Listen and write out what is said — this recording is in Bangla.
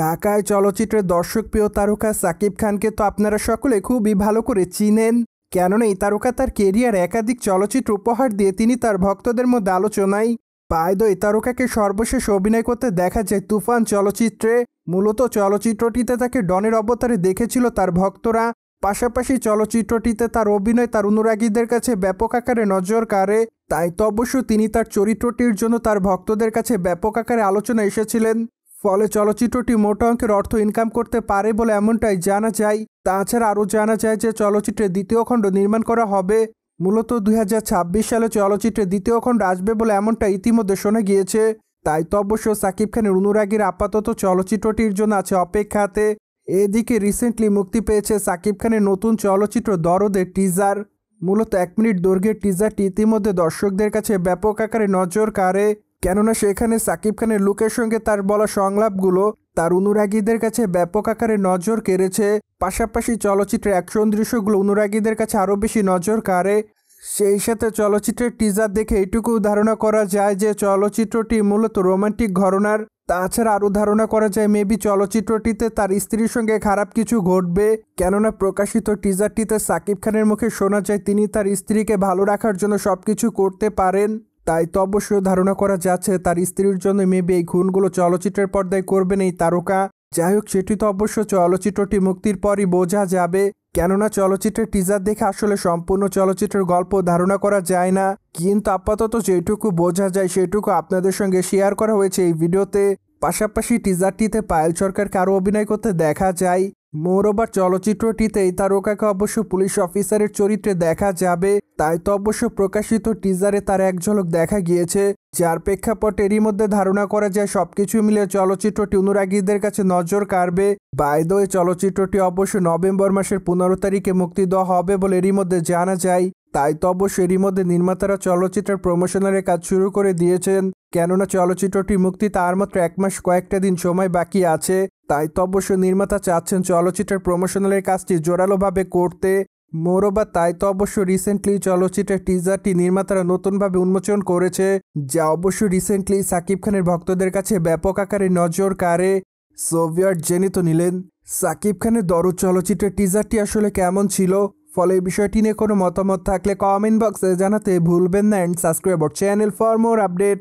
ঢাকায় চলচ্চিত্রের দর্শক প্রিয় তারকা সাকিব খানকে তো আপনারা সকলে খুবই ভালো করে চিনেন কেননা এই তারকা তার কেরিয়ার একাধিক চলচ্চিত্র উপহার দিয়ে তিনি তার ভক্তদের মধ্যে আলোচনায় পায়দ এই তারকাকে সর্বশেষ অভিনয় করতে দেখা যায় তুফান চলচ্চিত্রে মূলত চলচ্চিত্রটিতে তাকে ডনের অবতারে দেখেছিল তার ভক্তরা পাশাপাশি চলচ্চিত্রটিতে তার অভিনয় তার অনুরাগীদের কাছে ব্যাপক আকারে নজর কাড়ে তাই তো অবশ্য তিনি তার চরিত্রটির জন্য তার ভক্তদের কাছে ব্যাপক আকারে আলোচনা এসেছিলেন ফলে চলচ্চিত্রটি মোটা অঙ্কের অর্থ ইনকাম করতে পারে বলে এমনটাই জানা যায় তাছাড়া আরও জানা যায় যে চলচ্চিত্রের দ্বিতীয় খণ্ড নির্মাণ করা হবে মূলত দুই সালে চলচ্চিত্রের দ্বিতীয় খণ্ড আসবে বলে এমনটা ইতিমধ্যে শোনা গিয়েছে তাই তো অবশ্য সাকিব খানের অনুরাগীর আপাতত চলচ্চিত্রটির জন্য আছে অপেক্ষাতে এদিকে রিসেন্টলি মুক্তি পেয়েছে সাকিব খানের নতুন চলচ্চিত্র দরদের টিজার মূলত এক মিনিট দৈর্ঘ্যের টিজারটি ইতিমধ্যে দর্শকদের কাছে ব্যাপক আকারে নজর কাড়ে কেননা সেখানে সাকিব খানের লুকের সঙ্গে তার বলা সংলাপগুলো তার অনুরাগীদের কাছে ব্যাপক আকারে নজর কেড়েছে পাশাপাশি চলচ্চিত্রে অ্যাকশন দৃশ্যগুলো অনুরাগীদের কাছে আরও বেশি নজর কাড়ে সেই সাথে চলচ্চিত্রের টিজার দেখে এটুকু ধারণা করা যায় যে চলচ্চিত্রটি মূলত রোমান্টিক ঘরনার তাছাড়া আরও ধারণা করা যায় মেবি চলচ্চিত্রটিতে তার স্ত্রীর সঙ্গে খারাপ কিছু ঘটবে কেননা প্রকাশিত টিজারটিতে সাকিব খানের মুখে শোনা যায় তিনি তার স্ত্রীকে ভালো রাখার জন্য সব কিছু করতে পারেন তাই তো অবশ্যই ধারণা করা যাচ্ছে তার স্ত্রীর জন্য মেবি এই খুনগুলো চলচ্চিত্রের পর্দায় করবেন এই তারকা যাই হোক সেটি তো অবশ্য চলচ্চিত্রটি মুক্তির পরই বোঝা যাবে কেননা চলচ্চিত্রের টিজার দেখে আসলে সম্পূর্ণ চলচ্চিত্রের গল্প ধারণা করা যায় না কিন্তু আপাতত যেটুকু বোঝা যায় সেটুকু আপনাদের সঙ্গে শেয়ার করা হয়েছে এই ভিডিওতে পাশাপাশি টিজারটিতে পায়েল সরকারকে আরও অভিনয় করতে দেখা যায় মোরোবার চলচ্চিত্রটিতেই তারকাকে অবশ্য পুলিশ অফিসারের চরিত্রে দেখা যাবে তাই তো অবশ্য প্রকাশিত টিজারে তার এক ঝলক দেখা গিয়েছে যার প্রেক্ষাপট এরই মধ্যে ধারণা করা যায় সবকিছু মিলে চলচ্চিত্রটি অনুরাগীদের কাছে নজর কাড়বে বাইদ এই চলচ্চিত্রটি অবশ্য নভেম্বর মাসের পনেরো তারিখে মুক্তি দেওয়া হবে বলে এরই মধ্যে জানা যায় তাই তো অবশ্য এরই মধ্যে নির্মাতারা চলচ্চিত্রের প্রমোশনালের কাজ শুরু করে দিয়েছেন কেননা চলচ্চিত্রটি মুক্তি তার মাত্র এক মাস কয়েকটা দিন সময় বাকি আছে তাই তো অবশ্য নির্মাতা চাচ্ছেন চলচ্চিত্রের প্রমোশনালের কাজটি জোরালোভাবে করতে মোরবা তাই তো অবশ্য রিসেন্টলি চলচ্চিত্রের টিজারটি নির্মাতারা নতুনভাবে উন্মোচন করেছে যা অবশ্য রিসেন্টলি সাকিব খানের ভক্তদের কাছে ব্যাপক আকারে নজর কাড়ে সোভিয়ার জেনে তো নিলেন সাকিব খানের দরদ চলচ্চিত্রের টিজারটি আসলে কেমন ছিল ফলে এই বিষয়টি নিয়ে কোনো মতামত থাকলে কমেন্ট বক্সে জানাতে ভুলবেন না and subscribe channel for more update